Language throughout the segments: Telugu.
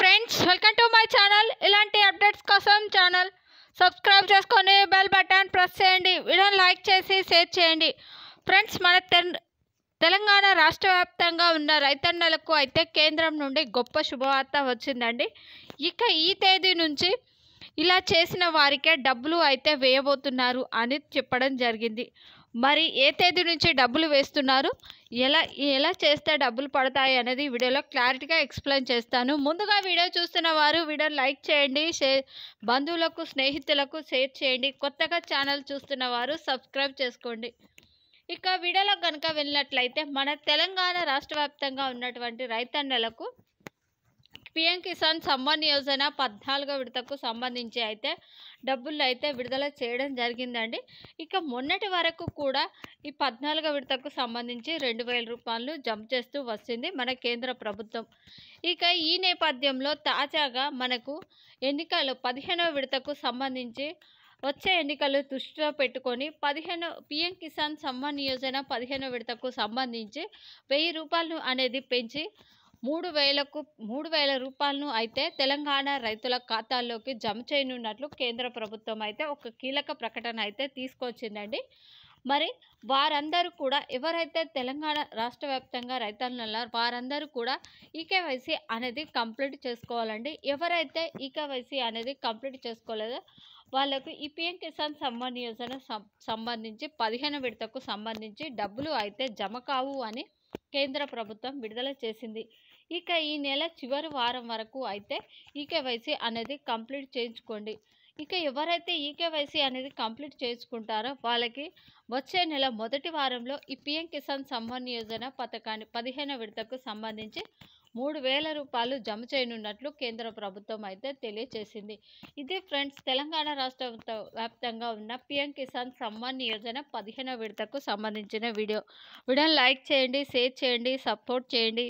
friends welcome to my channel ఇలాంటి అప్డేట్స్ కోసం ఛానల్ సబ్స్క్రైబ్ చేసుకొని బెల్ బటన్ ప్రెస్ చేయండి వీడియోని లైక్ చేసి షేర్ చేయండి ఫ్రెండ్స్ మన తెలంగాణ రాష్ట్ర వ్యాప్తంగా ఉన్న రైతన్నలకు అయితే కేంద్రం నుండి గొప్ప శుభవార్త వచ్చిందండి ఇక ఈ తేదీ నుంచి ఇలా చేసిన వారికే డబ్బులు అయితే వేయబోతున్నారు అని చెప్పడం జరిగింది మరి ఏ తేదీ నుంచి డబ్బులు వేస్తున్నారు ఎలా ఎలా చేస్తే డబ్బులు పడతాయి అనేది వీడియోలో క్లారిటీగా ఎక్స్ప్లెయిన్ చేస్తాను ముందుగా వీడియో చూస్తున్న వారు వీడియో లైక్ చేయండి బంధువులకు స్నేహితులకు షేర్ చేయండి కొత్తగా ఛానల్ చూస్తున్న వారు సబ్స్క్రైబ్ చేసుకోండి ఇక వీడియోలో కనుక వెళ్ళినట్లయితే మన తెలంగాణ రాష్ట్ర ఉన్నటువంటి రైతన్నలకు పిఎం కిసాన్ సమ్మాన్ యోజన పద్నాలుగో విడతకు సంబంధించి అయితే డబ్బులు అయితే విడుదల చేయడం జరిగిందండి ఇక మొన్నటి వరకు కూడా ఈ పద్నాలుగో విడతకు సంబంధించి రెండు వేల రూపాయలు జంప్ చేస్తూ వస్తుంది మన కేంద్ర ప్రభుత్వం ఇక ఈ నేపథ్యంలో తాజాగా మనకు ఎన్నికలు పదిహేనవ విడతకు సంబంధించి వచ్చే ఎన్నికలు దృష్టిలో పెట్టుకొని పదిహేను పిఎం కిసాన్ సమ్మాన్ యోజన పదిహేనో విడతకు సంబంధించి వెయ్యి రూపాయలు అనేది పెంచి మూడు వేలకు మూడు వేల రూపాయలను అయితే తెలంగాణ రైతుల ఖాతాల్లోకి జమ చేయనున్నట్లు కేంద్ర ప్రభుత్వం అయితే ఒక కీలక ప్రకటన అయితే తీసుకొచ్చిందండి మరి వారందరూ కూడా ఎవరైతే తెలంగాణ రాష్ట్ర వ్యాప్తంగా రైతన్నల వారందరూ కూడా ఈకేవైసీ అనేది కంప్లీట్ చేసుకోవాలండి ఎవరైతే ఈకేవైసీ అనేది కంప్లీట్ చేసుకోలేదో వాళ్ళకు ఈ పిఎం కిసాన్ సమ్మాన్ యోజన సంబంధించి పదిహేను విడతకు సంబంధించి డబ్బులు అయితే జమ కావు అని కేంద్ర ప్రభుత్వం విడుదల చేసింది ఇక ఈ నెల చివరి వారం వరకు అయితే ఈకేవైసీ అనేది కంప్లీట్ చేయించుకోండి ఇక ఎవరైతే ఈకేవైసీ అనేది కంప్లీట్ చేసుకుంటారో వాళ్ళకి వచ్చే నెల మొదటి వారంలో ఈ పిఎం కిసాన్ సమ్మాన్ యోజన పథకాన్ని పదిహేను విడతకు సంబంధించి మూడు వేల రూపాయలు జమ చేయనున్నట్లు కేంద్ర ప్రభుత్వం అయితే తెలియజేసింది ఇది ఫ్రెండ్స్ తెలంగాణ రాష్ట్ర వ్యాప్తంగా ఉన్న పిఎం కిసాన్ సమ్మాన్ యోజన పదిహేనో విడతకు సంబంధించిన వీడియో వీడియోని లైక్ చేయండి షేర్ చేయండి సపోర్ట్ చేయండి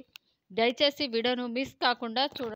దయచేసి వీడియోను మిస్ కాకుండా చూడండి